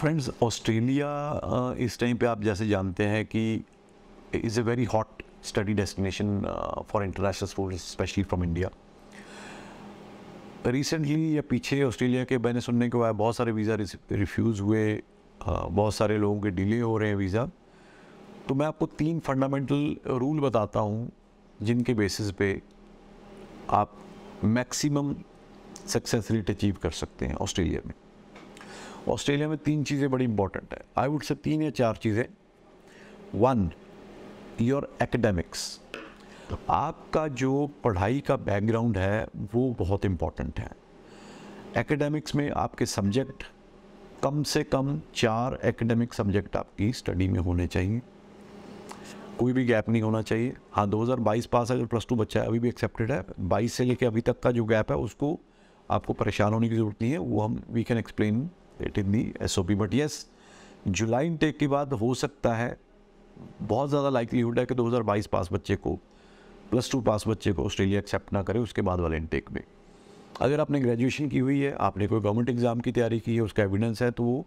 friends Australia uh, इस time पे आप जैसे जानते हैं कि is a very hot study destination for international sport specially from India recently या पीछे ऑस्ट्रेलिया के मैंने सुनने के बाद बहुत सारे वीज़ा रिफ्यूज़ हुए uh, बहुत सारे लोगों के डिले हो रहे हैं वीज़ा तो मैं आपको तीन फंडामेंटल रूल बताता हूँ जिनके बेसिस पे आप मैक्सिमम सक्सेस रेट अचीव कर सकते हैं ऑस्ट्रेलिया में ऑस्ट्रेलिया में तीन चीज़ें बड़ी इंपॉर्टेंट है आई वुड से तीन या चार चीज़ें वन योर एकेडमिक्स आपका जो पढ़ाई का बैकग्राउंड है वो बहुत इम्पॉर्टेंट है एकेडमिक्स में आपके सब्जेक्ट कम से कम चार एकेडमिक सब्जेक्ट आपकी स्टडी में होने चाहिए कोई भी गैप नहीं होना चाहिए हाँ 2022 पास अगर प्लस टू बच्चा है अभी भी एक्सेप्टेड है 22 से लेकर अभी तक का जो गैप है उसको आपको परेशान होने की ज़रूरत नहीं है वो हम we can explain it in the S O P but yes July intake के बाद हो सकता है बहुत ज़्यादा लाइकलीहुड है कि 2022 पास बच्चे को प्लस टू पास बच्चे को ऑस्ट्रेलिया एक्सेप्ट ना करे उसके बाद वाले इनटेक में अगर आपने ग्रेजुएशन की हुई है आपने कोई गवर्नमेंट एग्ज़ाम की तैयारी की है उसका एविडेंस है तो वो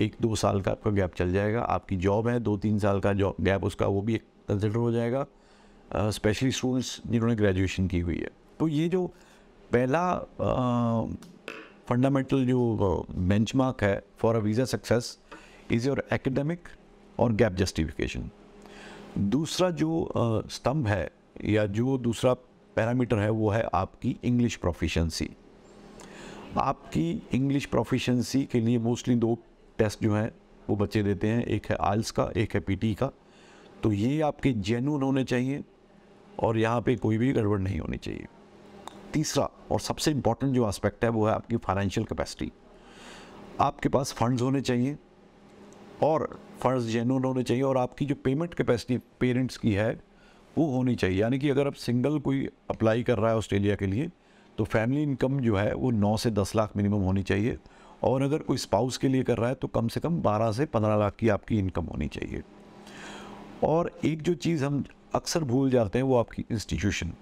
एक दो साल का आपका गैप चल जाएगा आपकी जॉब है दो तीन साल का जॉब गैप उसका वो भी कंसिडर हो जाएगा स्पेशली स्टूडेंट्स जिन्होंने ग्रेजुएशन की हुई है तो ये जो पहला फंडामेंटल जो बेंचमार्क है for a visa success is your academic और गैप जस्टिफिकेशन दूसरा जो uh, स्तंभ है या जो दूसरा पैरामीटर है वो है आपकी इंग्लिश प्रोफिशेंसी आपकी इंग्लिश प्रोफिशेंसी के लिए मोस्टली दो टेस्ट जो हैं वो बच्चे देते हैं एक है आल्स का एक है पीटी का तो ये आपके जेनुन होने चाहिए और यहाँ पे कोई भी गड़बड़ नहीं होनी चाहिए तीसरा और सबसे इम्पॉर्टेंट जो एस्पेक्ट है वो है आपकी फाइनेंशियल कैपेसिटी आपके पास फंड्स होने चाहिए और फंड्स जेनुअन होने चाहिए और आपकी जो पेमेंट कैपेसिटी पेरेंट्स की है वो होनी चाहिए यानी कि अगर आप सिंगल कोई अप्लाई कर रहा है ऑस्ट्रेलिया के लिए तो फैमिली इनकम जो है वो नौ से दस लाख मिनिमम होनी चाहिए और अगर कोई स्पाउस के लिए कर रहा है तो कम से कम बारह से पंद्रह लाख की आपकी इनकम होनी चाहिए और एक जो चीज़ हम अक्सर भूल जाते हैं वो आपकी इंस्टीट्यूशन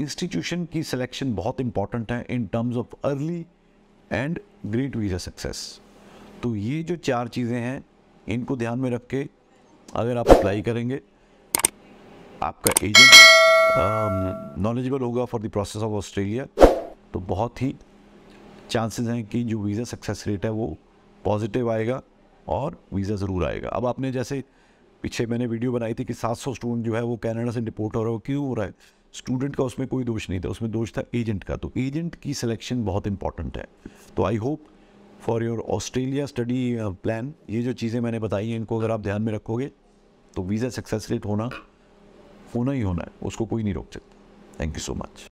इंस्टीट्यूशन की सिलेक्शन बहुत इंपॉर्टेंट है in terms of early and great visa success तो ये जो चार चीज़ें हैं इनको ध्यान में रख के अगर आप अप्लाई करेंगे आपका एजेंट नॉलेजेबल um, होगा for the process of Australia तो बहुत ही चांसेस हैं कि जो वीज़ा सक्सेस रेट है वो पॉजिटिव आएगा और वीज़ा ज़रूर आएगा अब आपने जैसे पीछे मैंने वीडियो बनाई थी कि 700 स्टूडेंट जो है वो कनाडा से डिपोर्ट हो रहा है क्यों हो रहा है स्टूडेंट का उसमें कोई दोष नहीं था उसमें दोष था एजेंट का तो एजेंट की सिलेक्शन बहुत इंपॉर्टेंट है तो I hope for your Australia study plan ये जो चीज़ें मैंने बताई हैं इनको अगर आप ध्यान में रखोगे तो वीज़ा सक्सेस रेट होना होना ही होना है उसको कोई नहीं रोक सकता थैंक यू सो मच